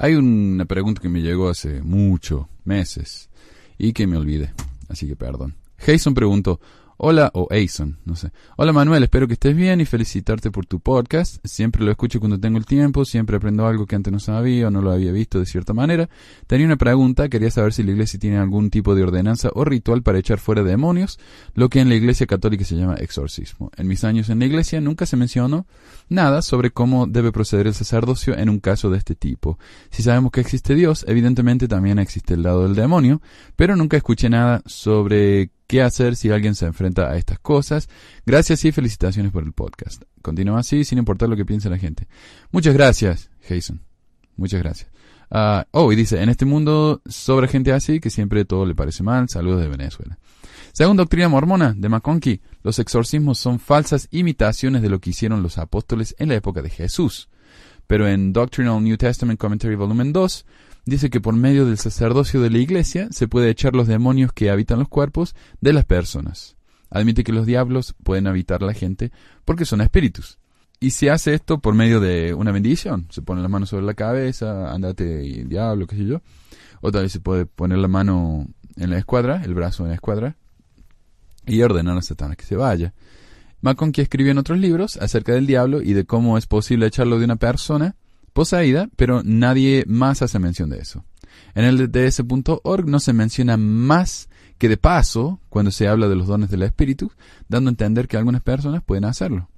Hay una pregunta que me llegó hace mucho, meses, y que me olvidé, así que perdón. Jason preguntó, Hola, o Aison, no sé. Hola Manuel, espero que estés bien y felicitarte por tu podcast. Siempre lo escucho cuando tengo el tiempo, siempre aprendo algo que antes no sabía o no lo había visto de cierta manera. Tenía una pregunta, quería saber si la iglesia tiene algún tipo de ordenanza o ritual para echar fuera demonios, lo que en la iglesia católica se llama exorcismo. En mis años en la iglesia nunca se mencionó nada sobre cómo debe proceder el sacerdocio en un caso de este tipo. Si sabemos que existe Dios, evidentemente también existe el lado del demonio, pero nunca escuché nada sobre qué hacer si alguien se enfrenta a estas cosas. Gracias y felicitaciones por el podcast. Continúa así, sin importar lo que piense la gente. Muchas gracias, Jason. Muchas gracias. Ah, oh, y dice, en este mundo sobra gente así que siempre todo le parece mal. Saludos de Venezuela. Según doctrina mormona de McConkie, los exorcismos son falsas imitaciones de lo que hicieron los apóstoles en la época de Jesús. Pero en Doctrinal New Testament Commentary Volumen 2, dice que por medio del sacerdocio de la iglesia se puede echar los demonios que habitan los cuerpos de las personas. Admite que los diablos pueden habitar la gente porque son espíritus. Y se hace esto por medio de una bendición. Se pone la mano sobre la cabeza, andate diablo, qué sé yo. O tal vez se puede poner la mano en la escuadra, el brazo en la escuadra, y ordenar a Satanás que se vaya. que escribió en otros libros acerca del diablo y de cómo es posible echarlo de una persona Poseída, pero nadie más hace mención de eso. En el DDS.org no se menciona más que de paso cuando se habla de los dones del Espíritu, dando a entender que algunas personas pueden hacerlo.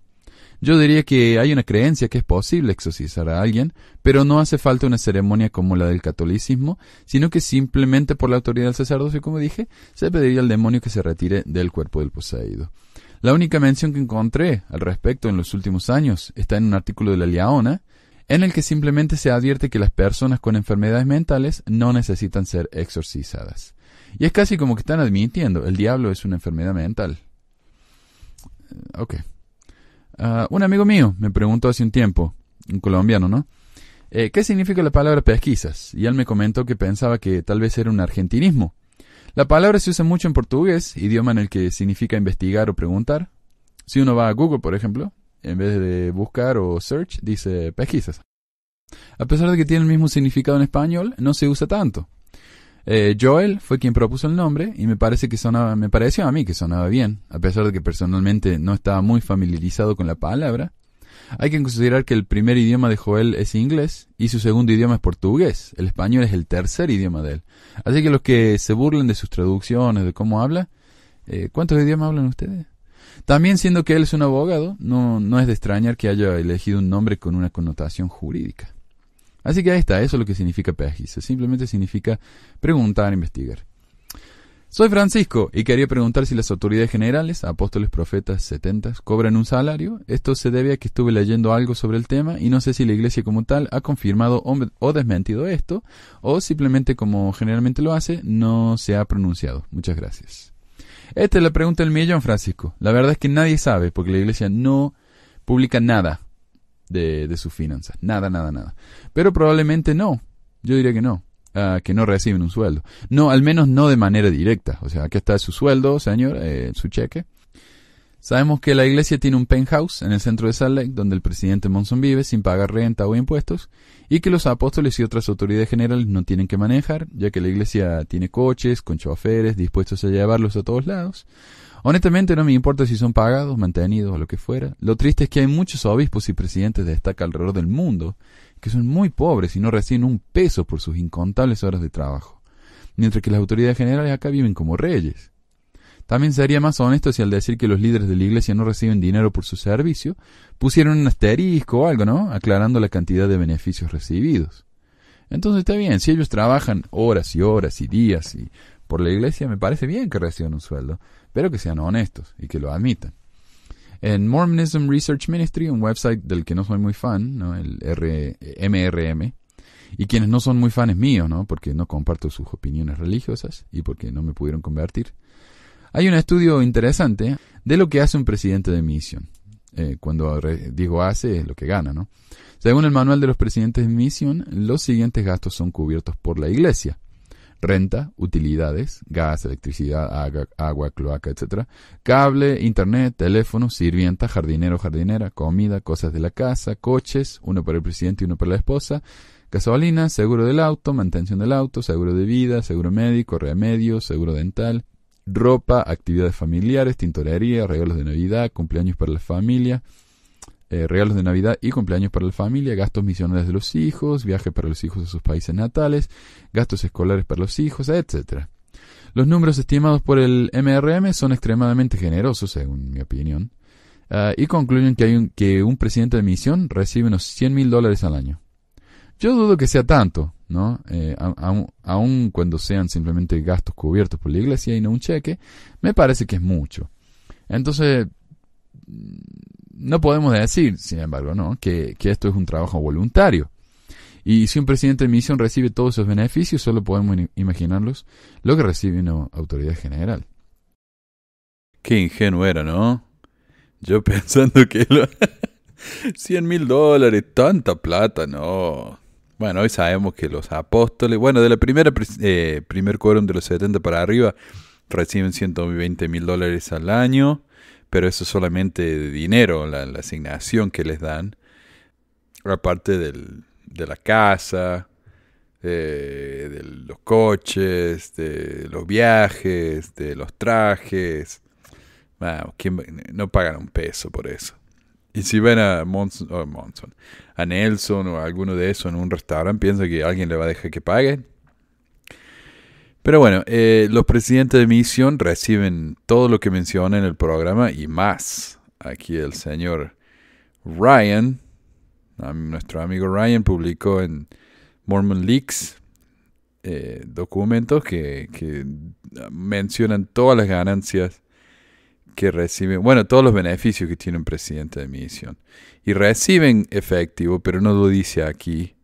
Yo diría que hay una creencia que es posible exorcizar a alguien, pero no hace falta una ceremonia como la del catolicismo, sino que simplemente por la autoridad del sacerdocio, como dije, se pediría al demonio que se retire del cuerpo del poseído. La única mención que encontré al respecto en los últimos años está en un artículo de la Liaona, en el que simplemente se advierte que las personas con enfermedades mentales no necesitan ser exorcizadas. Y es casi como que están admitiendo, el diablo es una enfermedad mental. Eh, ok. Ah, un amigo mío me preguntó hace un tiempo, un colombiano, ¿no? Eh, ¿Qué significa la palabra pesquisas? Y él me comentó que pensaba que tal vez era un argentinismo. La palabra se usa mucho en portugués, idioma en el que significa investigar o preguntar. Si uno va a Google, por ejemplo, en vez de buscar o search, dice pesquisas a pesar de que tiene el mismo significado en español, no se usa tanto. Eh, Joel fue quien propuso el nombre y me parece que sonaba, me pareció a mí que sonaba bien, a pesar de que personalmente no estaba muy familiarizado con la palabra. Hay que considerar que el primer idioma de Joel es inglés y su segundo idioma es portugués. El español es el tercer idioma de él. Así que los que se burlen de sus traducciones, de cómo habla, eh, ¿cuántos idiomas hablan ustedes? También siendo que él es un abogado, no es de extrañar que haya elegido un nombre con una connotación jurídica. Así que ahí está, eso es lo que significa PEGIS. Simplemente significa preguntar, investigar. Soy Francisco y quería preguntar si las autoridades generales, apóstoles, profetas, setentas, cobran un salario. Esto se debe a que estuve leyendo algo sobre el tema y no sé si la iglesia como tal ha confirmado o desmentido esto o simplemente como generalmente lo hace, no se ha pronunciado. Muchas gracias. Esta es la pregunta del millón, Francisco. La verdad es que nadie sabe porque la iglesia no publica nada de, sus finanzas. Nada, nada, nada. Pero probablemente no. Yo diría que no. Ah, que no reciben un sueldo. No, al menos no de manera directa. O sea, aquí está su sueldo, señor, eh, su cheque. Sabemos que la iglesia tiene un penthouse en el centro de Salt Lake, donde el presidente Monson vive sin pagar renta o impuestos, y que los apóstoles y otras autoridades generales no tienen que manejar, ya que la iglesia tiene coches con choferes dispuestos a llevarlos a todos lados. Honestamente no me importa si son pagados, mantenidos o lo que fuera. Lo triste es que hay muchos obispos y presidentes de destaca alrededor del mundo que son muy pobres y no reciben un peso por sus incontables horas de trabajo, mientras que las autoridades generales acá viven como reyes. También sería más honesto si al decir que los líderes de la iglesia no reciben dinero por su servicio, pusieran un asterisco o algo, ¿no? Aclarando la cantidad de beneficios recibidos. Entonces está bien, si ellos trabajan horas y horas y días y por la iglesia, me parece bien que reciban un sueldo, pero que sean honestos y que lo admitan. En Mormonism Research Ministry, un website del que no soy muy fan, el R MRM, eh, y quienes no son muy fans míos, ¿no? porque no comparto sus opiniones religiosas y porque no me pudieron convertir, hay un estudio interesante de lo que hace un presidente de misión. Eh, cuando digo hace, es lo que gana, ¿no? Según el manual de los presidentes de misión, los siguientes gastos son cubiertos por la iglesia renta, utilidades, gas, electricidad, agua, cloaca, etc. Cable, internet, teléfono, sirvienta, jardinero, jardinera, comida, cosas de la casa, coches, uno para el presidente y uno para la esposa, gasolina, seguro del auto, mantención del auto, seguro de vida, seguro médico, remedio, seguro dental, ropa, actividades familiares, tintorería, regalos de Navidad, cumpleaños para la familia, eh, regalos de Navidad y cumpleaños para la familia, gastos misioneros de los hijos, viajes para los hijos a sus países natales, gastos escolares para los hijos, etc. Los números estimados por el MRM son extremadamente generosos, según mi opinión, ah, y concluyen que, hay un, que un presidente de misión recibe unos 100 mil dólares al año. Yo dudo que sea tanto, ¿no? Eh, aun, cuando sean simplemente gastos cubiertos por la iglesia y no un cheque, me parece que es mucho. Entonces, no podemos decir, sin embargo, ¿no? Que, que, esto es un trabajo voluntario. Y si un presidente de misión recibe todos esos beneficios, solo podemos imaginarlos lo que recibe una autoridad general. Qué ingenuo era, ¿no? Yo pensando que lo... 100 mil dólares, tanta plata, no. Bueno, hoy sabemos que los apóstoles, bueno, de la primera eh, primer quórum de los 70 para arriba, reciben 120 mil dólares al año pero eso es solamente de dinero, la, asignación que les dan, aparte del, de la casa, eh, de, los coches, de los viajes, de los trajes. no pagan un peso por eso. Y si ven a Monson, a Nelson o alguno de esos en un restaurante, piensa que alguien le va a dejar que pague. Pero bueno, eh, los presidentes de misión reciben todo lo que menciona en el programa y más. Aquí el señor Ryan, nuestro amigo Ryan, publicó en Mormon Leaks eh, documentos que, que ah, mencionan todas las ganancias que reciben, bueno, todos los beneficios que tiene un presidente de misión. Y reciben efectivo, pero no lo dice aquí.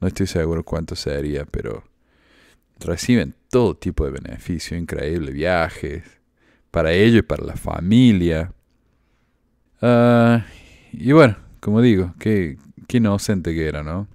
No estoy seguro cuánto sería, pero reciben todo tipo de beneficio, increíble, viajes, para ellos y para la familia. Ah, y bueno, como digo, qué, qué inocente que era, ¿no?